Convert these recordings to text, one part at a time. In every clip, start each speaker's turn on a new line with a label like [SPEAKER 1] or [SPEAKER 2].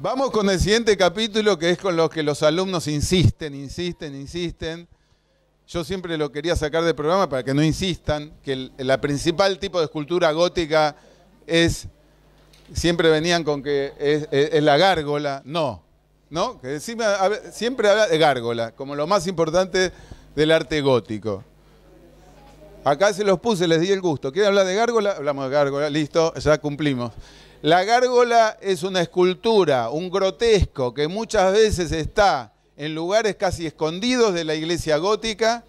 [SPEAKER 1] Vamos con el siguiente capítulo que es con lo que los alumnos insisten, insisten, insisten. Yo siempre lo quería sacar del programa para que no insistan, que el, la principal tipo de escultura gótica es, siempre venían con que es, la gárgola, no, ¿no? Que siempre habla de gárgola, como lo más importante del arte gótico. Acá se los puse, les di el gusto. ¿Quieren hablar de gárgola? Hablamos de gárgola, listo, ya cumplimos. La gárgola es una escultura, un grotesco, que muchas veces está en lugares casi escondidos de la iglesia gótica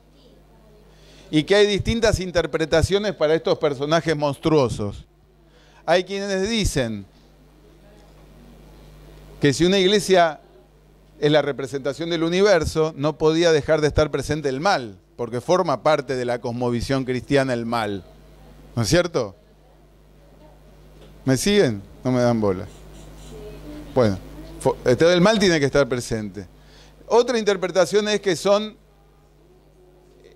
[SPEAKER 1] y que hay distintas interpretaciones para estos personajes monstruosos. Hay quienes dicen que si una iglesia es la representación del universo, no podía dejar de estar presente el mal porque forma parte de la cosmovisión cristiana el mal. ¿No es cierto? ¿Me siguen? No me dan bola. Bueno, este, el mal tiene que estar presente. Otra interpretación es que son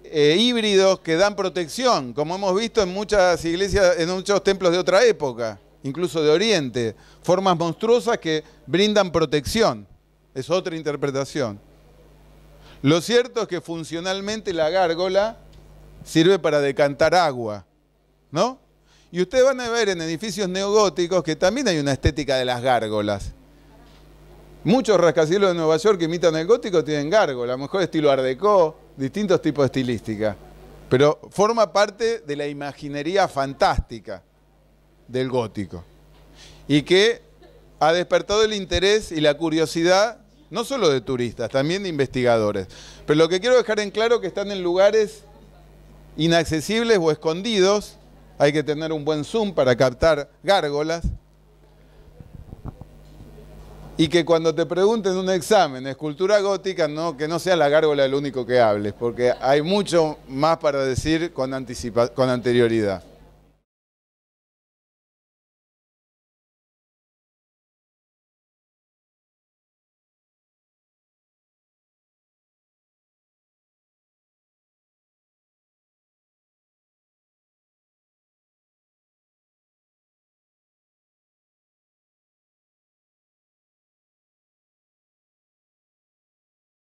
[SPEAKER 1] eh, híbridos que dan protección, como hemos visto en muchas iglesias, en muchos templos de otra época, incluso de Oriente, formas monstruosas que brindan protección. Es otra interpretación. Lo cierto es que funcionalmente la gárgola sirve para decantar agua, ¿no? Y ustedes van a ver en edificios neogóticos que también hay una estética de las gárgolas. Muchos rascacielos de Nueva York que imitan el gótico tienen gárgola, a lo mejor estilo art distintos tipos de estilística. Pero forma parte de la imaginería fantástica del gótico. Y que ha despertado el interés y la curiosidad no solo de turistas, también de investigadores. Pero lo que quiero dejar en claro es que están en lugares inaccesibles o escondidos, hay que tener un buen zoom para captar gárgolas, y que cuando te pregunten un examen escultura gótica, no, que no sea la gárgola el único que hables, porque hay mucho más para decir con, con anterioridad.